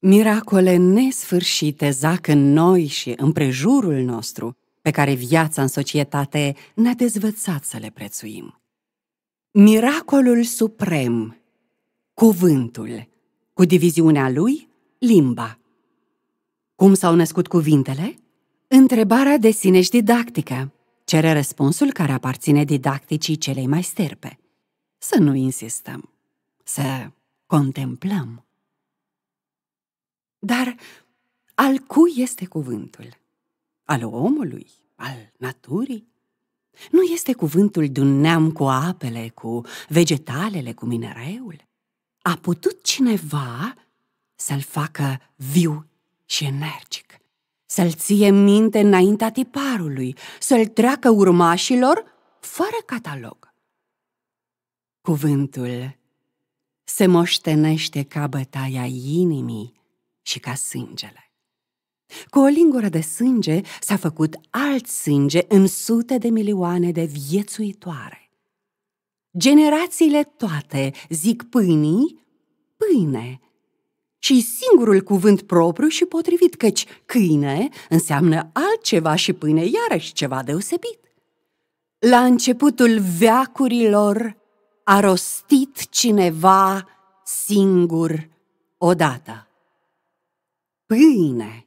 Miracole nesfârșite zac în noi și în prejurul nostru, pe care viața în societate ne-a dezvățat să le prețuim. Miracolul suprem, cuvântul, cu diviziunea lui, limba. Cum s-au născut cuvintele? Întrebarea de sine și didactică cere răspunsul care aparține didacticii celei mai sterpe. Să nu insistăm, să contemplăm. Dar al cui este cuvântul? Al omului? Al naturii? Nu este cuvântul de un neam cu apele, cu vegetalele, cu minereul? A putut cineva să-l facă viu și energic, să-l ție minte înaintea tiparului, să-l treacă urmașilor fără catalog. Cuvântul se moștenește ca bătaia inimii și ca sângele. Cu o lingură de sânge s-a făcut alt sânge în sute de milioane de viețuitoare. Generațiile toate zic pâinii, pâine, și singurul cuvânt propriu și potrivit, căci câine înseamnă altceva și pâine iarăși ceva deosebit. La începutul veacurilor a rostit cineva singur odată pâine.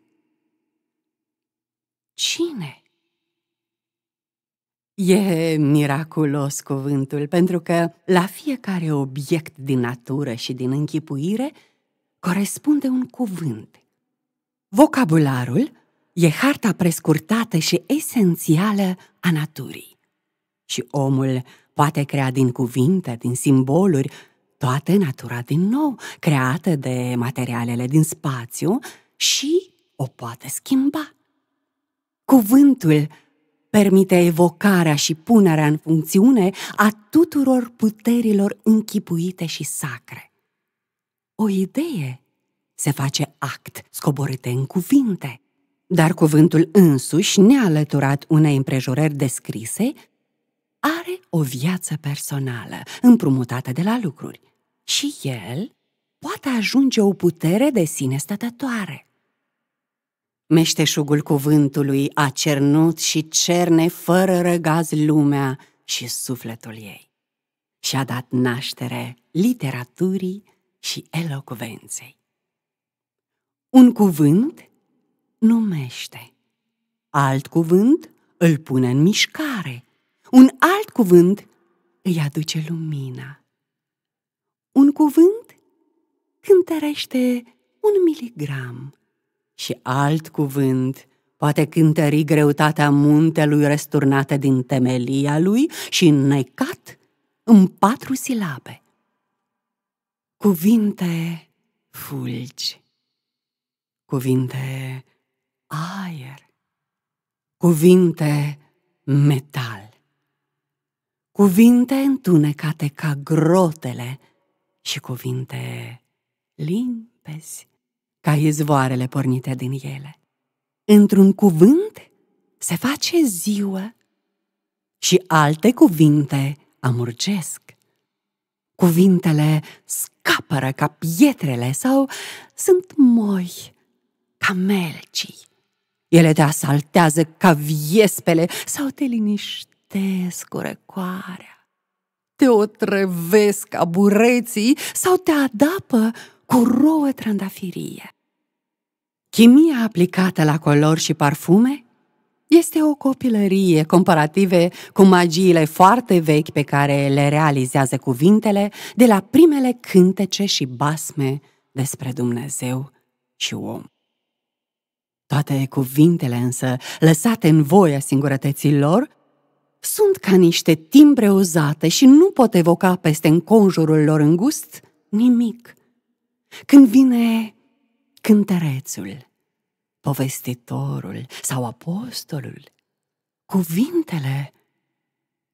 Cine? E miraculos cuvântul, pentru că la fiecare obiect din natură și din închipuire corespunde un cuvânt. Vocabularul e harta prescurtată și esențială a naturii. Și omul poate crea din cuvinte, din simboluri, toată natura din nou, creată de materialele din spațiu și o poate schimba. Cuvântul permite evocarea și punerea în funcțiune a tuturor puterilor închipuite și sacre. O idee se face act scoborite în cuvinte, dar cuvântul însuși, nealăturat unei împrejurări descrise, are o viață personală, împrumutată de la lucruri, și el poate ajunge o putere de sine stătătoare. Meșteșugul cuvântului a cernut și cerne fără răgaz lumea și sufletul ei. Și a dat naștere literaturii și elocvenței. Un cuvânt numește, alt cuvânt îl pune în mișcare, un alt cuvânt îi aduce lumina. Un cuvânt cântărește un miligram și alt cuvânt poate cântări greutatea muntelui răsturnată din temelia lui și înnecat în patru silabe. Cuvinte fulgi, cuvinte aer, cuvinte metal, cuvinte întunecate ca grotele și cuvinte limpezi ca izvoarele pornite din ele. Într-un cuvânt se face ziua și alte cuvinte amurgesc. Cuvintele scapără ca pietrele sau sunt moi ca melcii. Ele te asaltează ca viespele sau te liniștesc cu răcoarea. Te otrăvesc ca bureții sau te adapă cu rouă trandafirie. Chimia aplicată la colori și parfume este o copilărie comparative cu magiile foarte vechi pe care le realizează cuvintele de la primele cântece și basme despre Dumnezeu și om. Toate cuvintele însă, lăsate în voia singurătății lor, sunt ca niște timbre uzate și nu pot evoca peste înconjurul lor îngust nimic când vine cântărețul, povestitorul sau apostolul, cuvintele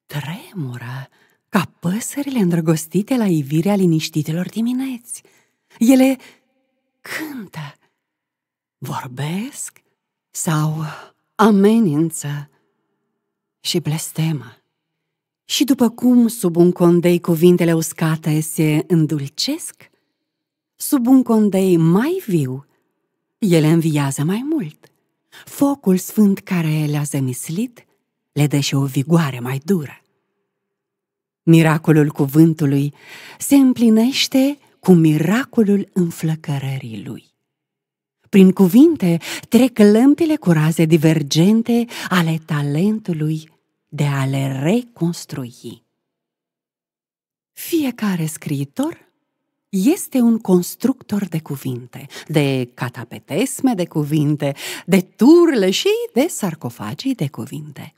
tremură ca păsările îndrăgostite la ivirea liniștitelor dimineți. Ele cântă, vorbesc sau amenință și blestemă. Și după cum sub un condei cuvintele uscate se îndulcesc, sub un condei mai viu, ele înviază mai mult. Focul sfânt care le-a zămislit le dă și o vigoare mai dură. Miracolul cuvântului se împlinește cu miracolul înflăcărării lui. Prin cuvinte trec lămpile cu raze divergente ale talentului de a le reconstrui. Fiecare scriitor este un constructor de cuvinte, de catapetesme de cuvinte, de turle și de sarcofagii de cuvinte.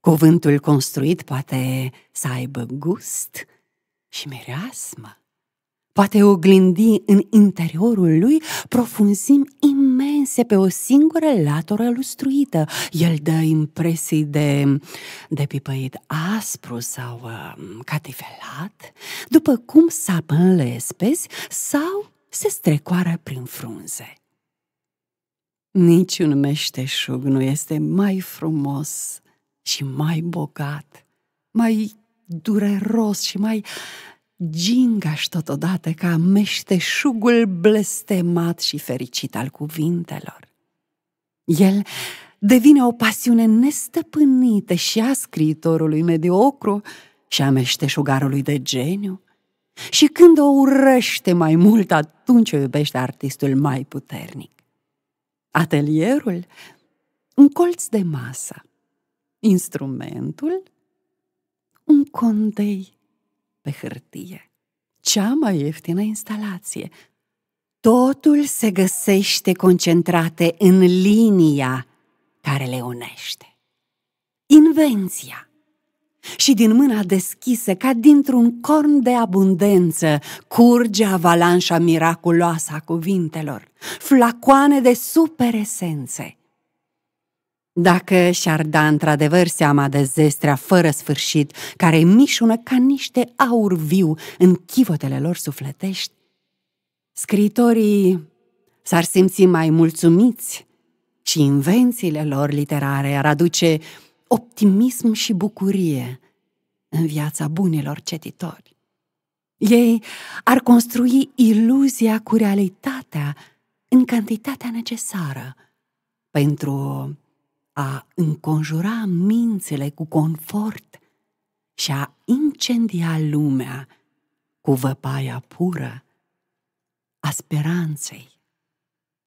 Cuvântul construit poate să aibă gust și mireasmă. Poate oglindi în interiorul lui profunzim imediat imense pe o singură latură lustruită. El dă impresii de, de pipăit aspru sau uh, catifelat, după cum sapă în lespezi sau se strecoară prin frunze. Niciun meșteșug nu este mai frumos și mai bogat, mai dureros și mai gingaș totodată ca meșteșugul blestemat și fericit al cuvintelor. El devine o pasiune nestăpânită și a scriitorului mediocru și a meșteșugarului de geniu. Și când o urăște mai mult, atunci o iubește artistul mai puternic. Atelierul, un colț de masă, instrumentul, un condei pe hârtie. Cea mai ieftină instalație. Totul se găsește concentrate în linia care le unește. Invenția. Și din mâna deschisă, ca dintr-un corn de abundență, curge avalanșa miraculoasă a cuvintelor, flacoane de superesențe, dacă și-ar da într-adevăr seama de zestrea fără sfârșit, care mișună ca niște aur viu în chivotele lor sufletești, scritorii s-ar simți mai mulțumiți și invențiile lor literare ar aduce optimism și bucurie în viața bunilor cetitori. Ei ar construi iluzia cu realitatea în cantitatea necesară pentru a înconjura mințele cu confort și a incendia lumea cu văpaia pură a speranței.